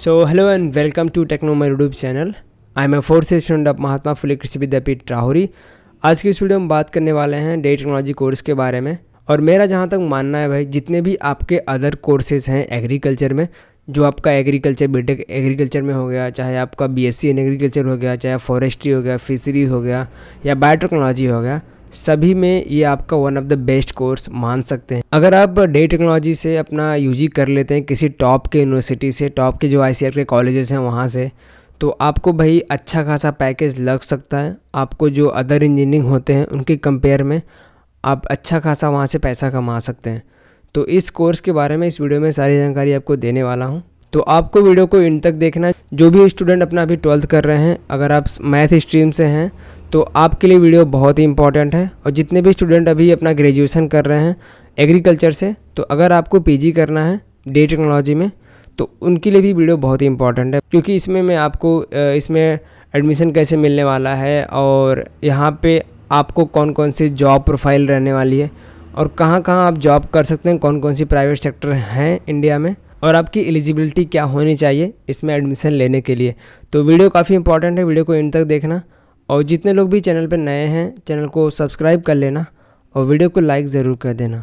so hello and welcome to Techno my YouTube channel I am a fourth student of Mahatma Phule Krishi Vidyapit Rahuri आज की इस video में बात करने वाले हैं डेटा टेक्नोलॉजी कोर्स के बारे में और मेरा जहाँ तक मानना है भाई जितने भी आपके अदर कोर्सेज हैं एग्रीकल्चर में जो आपका एग्रीकल्चर बीटेक एग्रीकल्चर में हो गया चाहे आपका सी इन एग्रीकल्चर हो गया चाहे फॉरेस्ट्री हो गया फिशरी हो गया या बायोटेक्नोलॉजी हो गया सभी में ये आपका one of the best course मान सकते हैं अगर आप डे टेक्नोलॉजी से अपना यूजी कर लेते हैं किसी टॉप के यूनिवर्सिटी से टॉप के जो आई के कॉलेजेस हैं वहाँ से तो आपको भाई अच्छा खासा पैकेज लग सकता है आपको जो अदर इंजीनियरिंग होते हैं उनके कंपेयर में आप अच्छा खासा वहाँ से पैसा कमा सकते हैं तो इस कोर्स के बारे में इस वीडियो में सारी जानकारी आपको देने वाला हूँ तो आपको वीडियो को इन तक देखना जो भी स्टूडेंट अपना अभी ट्वेल्थ कर रहे हैं अगर आप मैथ स्ट्रीम से हैं तो आपके लिए वीडियो बहुत ही इंपॉर्टेंट है और जितने भी स्टूडेंट अभी अपना ग्रेजुएशन कर रहे हैं एग्रीकल्चर से तो अगर आपको पीजी करना है डे टेक्नोलॉजी में तो उनके लिए भी वीडियो बहुत ही इंपॉर्टेंट है क्योंकि इसमें मैं आपको इसमें एडमिशन कैसे मिलने वाला है और यहाँ पे आपको कौन कौन सी जॉब प्रोफाइल रहने वाली है और कहाँ कहाँ आप जॉब कर सकते हैं कौन कौन सी प्राइवेट सेक्टर हैं इंडिया में और आपकी एलिजिबिलिटी क्या होनी चाहिए इसमें एडमिशन लेने के लिए तो वीडियो काफ़ी इंपॉर्टेंट है वीडियो को इन तक देखना और जितने लोग भी चैनल पर नए हैं चैनल को सब्सक्राइब कर लेना और वीडियो को लाइक ज़रूर कर देना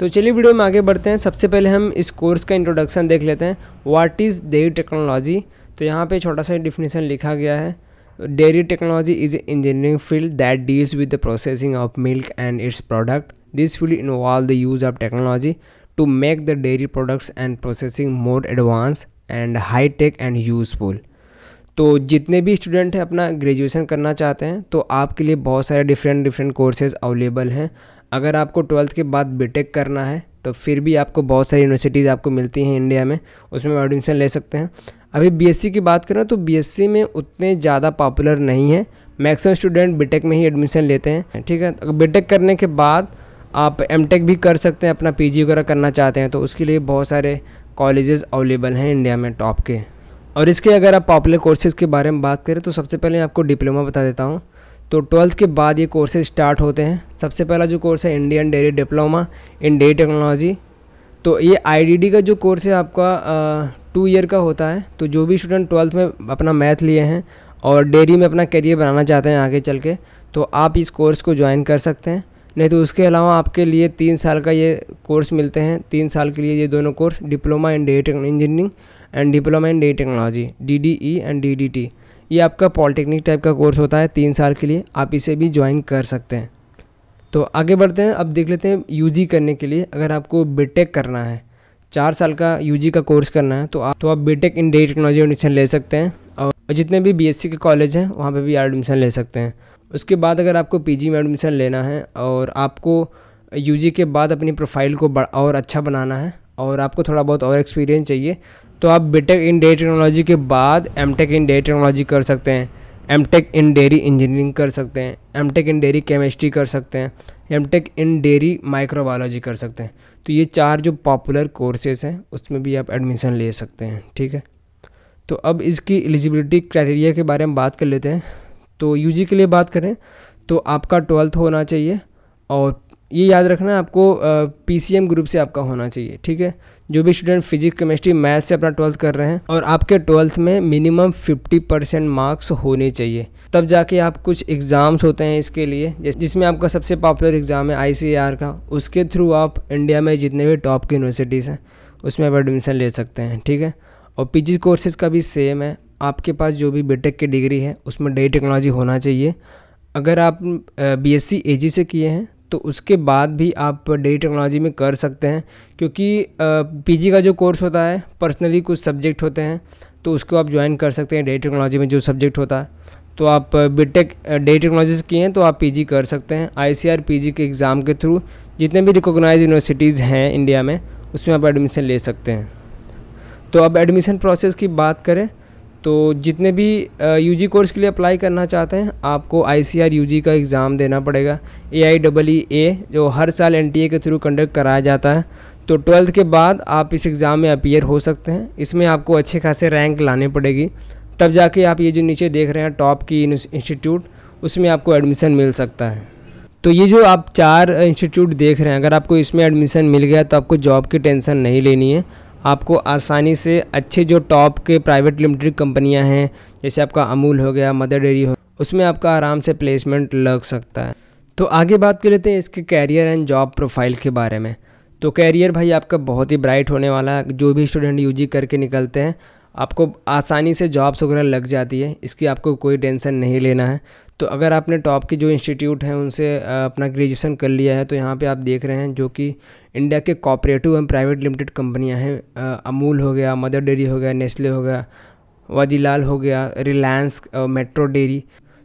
तो चलिए वीडियो में आगे बढ़ते हैं सबसे पहले हम इस कोर्स का इंट्रोडक्शन देख लेते हैं व्हाट इज़ डेयरी टेक्नोलॉजी तो यहाँ पे छोटा सा डिफिनेशन लिखा गया है dairy technology is engineering field that deals with the processing of milk and its product this will involve the use of technology to make the dairy products and processing more advanced and high tech and useful तो जितने भी student हैं अपना graduation करना चाहते हैं तो आपके लिए बहुत सारे डिफरेंट डिफरेंट कोर्सेज़ अवेलेबल हैं अगर आपको ट्वेल्थ के बाद बीटेक करना है तो फिर भी आपको बहुत सारी यूनिवर्सिटीज़ आपको मिलती हैं इंडिया में उसमें एडमिशन ले सकते हैं अभी बीएससी की बात करें तो बीएससी में उतने ज़्यादा पॉपुलर नहीं है मैक्सिमम स्टूडेंट बीटेक में ही एडमिशन लेते हैं ठीक है बीटेक करने के बाद आप एम भी कर सकते हैं अपना पी वगैरह करना चाहते हैं तो उसके लिए बहुत सारे कॉलेजेस अवेलेबल हैं इंडिया में टॉप के और इसके अगर आप पॉपुलर कोर्सेज़ के बारे में बात करें तो सबसे पहले आपको डिप्लोमा बता देता हूँ तो ट्वेल्थ के बाद ये कोर्सेज स्टार्ट होते हैं सबसे पहला जो कोर्स है Indian dairy diploma in dairy technology तो ये आईडीडी का जो कोर्स है आपका टू ईयर का होता है तो जो भी स्टूडेंट ट्वेल्थ में अपना मैथ लिए हैं और डेयरी में अपना करियर बनाना चाहते हैं आगे चल के तो आप इस कोर्स को ज्वाइन कर सकते हैं नहीं तो उसके अलावा आपके लिए तीन साल का ये कोर्स मिलते हैं तीन साल के लिए ये दोनों course diploma in dairy engineering and diploma in dairy technology D D E and D D T ये आपका पॉलिटेक्निक टाइप का कोर्स होता है तीन साल के लिए आप इसे भी ज्वाइन कर सकते हैं तो आगे बढ़ते हैं अब देख लेते हैं यूजी करने के लिए अगर आपको बीटेक करना है चार साल का यूजी का कोर्स करना है तो आप तो आप B Tech in dairy technology admission ले सकते हैं और जितने भी बीएससी के कॉलेज हैं वहाँ पे भी एडमिशन ले सकते हैं उसके बाद अगर आपको पीजी में एडमिशन लेना है और आपको यूजी के बाद अपनी प्रोफाइल को और अच्छा बनाना है और आपको थोड़ा बहुत और एक्सपीरियंस चाहिए तो आप बीटेक इन डेयरी टेक्नोलॉजी के बाद एमटेक इन डेयरी टेक्नोलॉजी कर सकते हैं एमटेक इन डेयरी इंजीनियरिंग कर सकते हैं एमटेक इन डेयरी केमिस्ट्री कर सकते हैं एमटेक इन डेयरी माइक्रोबायोलॉजी कर सकते हैं तो ये चार जो पॉपुलर कोर्सेज हैं उसमें भी आप एडमिशन ले सकते हैं ठीक है तो अब इसकी एलिजिबिलिटी क्राइटेरिया के बारे में बात कर लेते हैं तो यू के लिए बात करें तो आपका ट्वेल्थ होना चाहिए और ये याद रखना है आपको पी सी एम ग्रुप से आपका होना चाहिए ठीक है जो भी स्टूडेंट फिजिक्स केमिस्ट्री मैथ से अपना ट्वेल्थ कर रहे हैं और आपके ट्वेल्थ में मिनिमम 50 परसेंट मार्क्स होने चाहिए तब जाके आप कुछ एग्ज़ाम्स होते हैं इसके लिए जिसमें आपका सबसे पॉपुलर एग्ज़ाम है आई का उसके थ्रू आप इंडिया में जितने भी टॉप की यूनिवर्सिटीज़ हैं उसमें आप एडमिशन ले सकते हैं ठीक है और पी कोर्सेज़ का भी सेम है आपके पास जो भी बीटेक की डिग्री है उसमें डेई टेक्नोलॉजी होना चाहिए अगर आप बीएससी एजी से किए हैं तो उसके बाद भी आप डेई टेक्नोलॉजी में कर सकते हैं क्योंकि पीजी का जो कोर्स होता है पर्सनली कुछ सब्जेक्ट होते हैं तो उसको आप ज्वाइन कर सकते हैं डेई टेक्नोलॉजी में जो सब्जेक्ट होता है तो आप बीटेक डेई टेक्नोलॉजी से किए हैं तो आप पी कर सकते हैं आई पीजी के एग्ज़ाम के थ्रू जितने भी रिकोगनाइज यूनिवर्सिटीज़ हैं इंडिया में उसमें आप एडमिशन ले सकते हैं तो अब एडमिशन प्रोसेस की बात करें तो जितने भी यू जी कोर्स के लिए अप्लाई करना चाहते हैं आपको आई सी आर यू जी का एग्ज़ाम देना पड़ेगा ए आई डबल ई ए जो हर साल एन टी ए के थ्रू कंडक्ट कराया जाता है तो ट्वेल्थ के बाद आप इस एग्ज़ाम में अपियर हो सकते हैं इसमें आपको अच्छे खासे रैंक लाने पड़ेगी तब जाके आप ये जो नीचे देख रहे हैं टॉप की इंस्टीट्यूट उसमें आपको एडमिशन मिल सकता है तो ये जो आप चार इंस्टीट्यूट देख रहे हैं अगर आपको इसमें एडमिशन मिल गया तो आपको जॉब की टेंशन नहीं लेनी है आपको आसानी से अच्छे जो टॉप के प्राइवेट लिमिटेड कंपनियां हैं जैसे आपका अमूल हो गया मदर डेयरी हो उसमें आपका आराम से प्लेसमेंट लग सकता है तो आगे बात कर लेते हैं इसके कैरियर एंड जॉब प्रोफाइल के बारे में तो कैरियर भाई आपका बहुत ही ब्राइट होने वाला जो भी स्टूडेंट यू करके निकलते हैं आपको आसानी से जॉब्स वगैरह लग जाती है इसकी आपको कोई टेंशन नहीं लेना है तो अगर आपने टॉप के जो इंस्टीट्यूट हैं उनसे अपना ग्रेजुएशन कर लिया है तो यहाँ पे आप देख रहे हैं जो कि इंडिया के कॉपरेटिव एंड प्राइवेट लिमिटेड कंपनियाँ हैं अमूल हो गया मदर डेयरी हो गया नेस्ले हो गया वाजीलाल हो गया रिलायंस मेट्रो डेयरी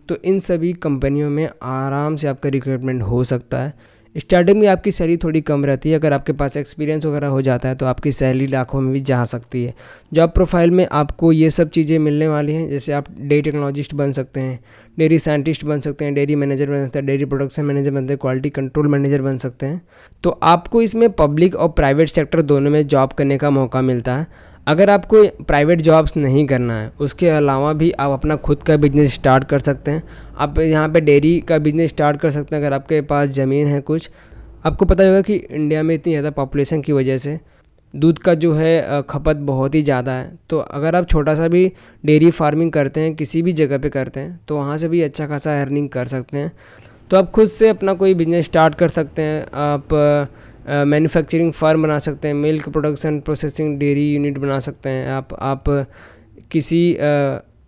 तो इन सभी कंपनियों में आराम से आपका रिक्रूटमेंट हो सकता है स्टार्टिंग में आपकी सैलरी थोड़ी कम रहती है अगर आपके पास एक्सपीरियंस वगैरह हो जाता है तो आपकी सैलरी लाखों में भी जा सकती है जॉब प्रोफाइल में आपको ये सब चीज़ें मिलने वाली हैं जैसे आप डेयरी टेक्नोलॉजिस्ट बन सकते हैं डेयरी साइंटिस्ट बन सकते हैं डेयरी मैनेजर बन सकते हैं डेयरी प्रोडक्शन मैनेजर बन सकते हैं क्वालिटी कंट्रोल मैनेजर बन सकते हैं तो आपको इसमें पब्लिक और प्राइवेट सेक्टर दोनों में जॉब करने का मौका मिलता है अगर आपको प्राइवेट जॉब्स नहीं करना है उसके अलावा भी आप अपना खुद का बिजनेस स्टार्ट कर सकते हैं आप यहाँ पे डेयरी का बिजनेस स्टार्ट कर सकते हैं अगर आपके पास ज़मीन है कुछ आपको पता होगा कि इंडिया में इतनी ज़्यादा पॉपुलेशन की वजह से दूध का जो है खपत बहुत ही ज़्यादा है तो अगर आप छोटा सा भी डेयरी फार्मिंग करते हैं किसी भी जगह पे करते हैं तो वहाँ से भी अच्छा खासा अर्निंग कर सकते हैं तो आप खुद से अपना कोई बिजनेस स्टार्ट कर सकते हैं आप मैन्युफैक्चरिंग फार्म बना सकते हैं milk production processing dairy unit बना सकते हैं आप आप किसी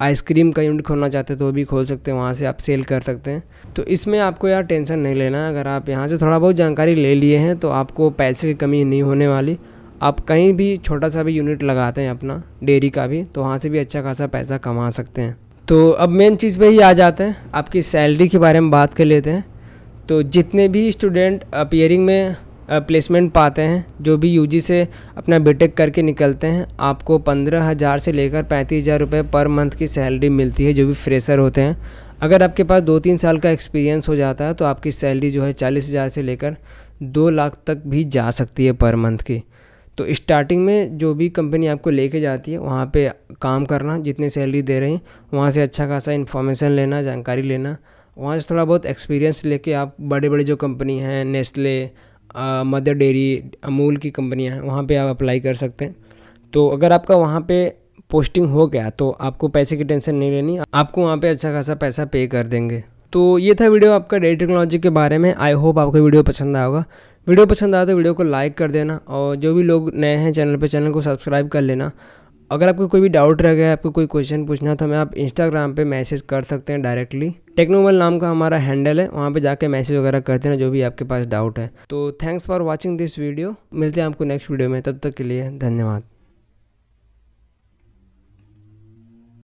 आइसक्रीम का यूनिट खोलना चाहते हैं तो भी खोल सकते हैं वहाँ से आप सेल कर सकते हैं तो इसमें आपको यार टेंशन नहीं लेना अगर आप यहाँ से थोड़ा बहुत जानकारी ले लिए हैं तो आपको पैसे की कमी नहीं होने वाली आप कहीं भी छोटा सा भी यूनिट लगाते हैं अपना डेयरी का भी तो वहाँ से भी अच्छा खासा पैसा कमा सकते हैं तो अब मेन चीज़ पर ही आ जाते हैं आपकी सैलरी के बारे में बात कर लेते हैं तो जितने भी स्टूडेंट अपियरिंग में प्लेसमेंट पाते हैं जो भी यू से अपना बी करके निकलते हैं आपको पंद्रह हज़ार से लेकर पैंतीस हज़ार रुपये पर मंथ की सैलरी मिलती है जो भी फ्रेशर होते हैं अगर आपके पास दो तीन साल का एक्सपीरियंस हो जाता है तो आपकी सैलरी जो है चालीस हज़ार से लेकर दो लाख तक भी जा सकती है पर मंथ की तो स्टार्टिंग में जो भी कंपनी आपको लेके जाती है वहाँ पे काम करना जितने सैलरी दे रही हैं वहाँ से अच्छा खासा इन्फॉर्मेशन लेना जानकारी लेना वहाँ से थोड़ा बहुत एक्सपीरियंस लेके आप बड़े बड़े जो कंपनी हैं नेस्ले मदर डेयरी अमूल की कंपनियाँ हैं वहाँ पर आप अप्लाई कर सकते हैं तो अगर आपका वहाँ पर पोस्टिंग हो गया तो आपको पैसे की टेंशन नहीं लेनी आपको वहाँ पर अच्छा खासा पैसा पे कर देंगे तो ये था वीडियो आपका डेयरी टेक्नोलॉजी के बारे में आई होप आपको वीडियो पसंद आया होगा वीडियो पसंद आया तो वीडियो को लाइक कर देना और जो भी लोग नए हैं चैनल पर चैनल को सब्सक्राइब कर लेना अगर आपको कोई भी डाउट रह गया आपको कोई क्वेश्चन पूछना तो हमें आप इंस्टाग्राम पे मैसेज कर सकते हैं डायरेक्टली टेक्नोमल नाम का हमारा हैंडल है वहाँ पे जाके मैसेज वगैरह करते हैं जो भी आपके पास डाउट है तो thanks for watching this video मिलते हैं आपको नेक्स्ट वीडियो में तब तक के लिए धन्यवाद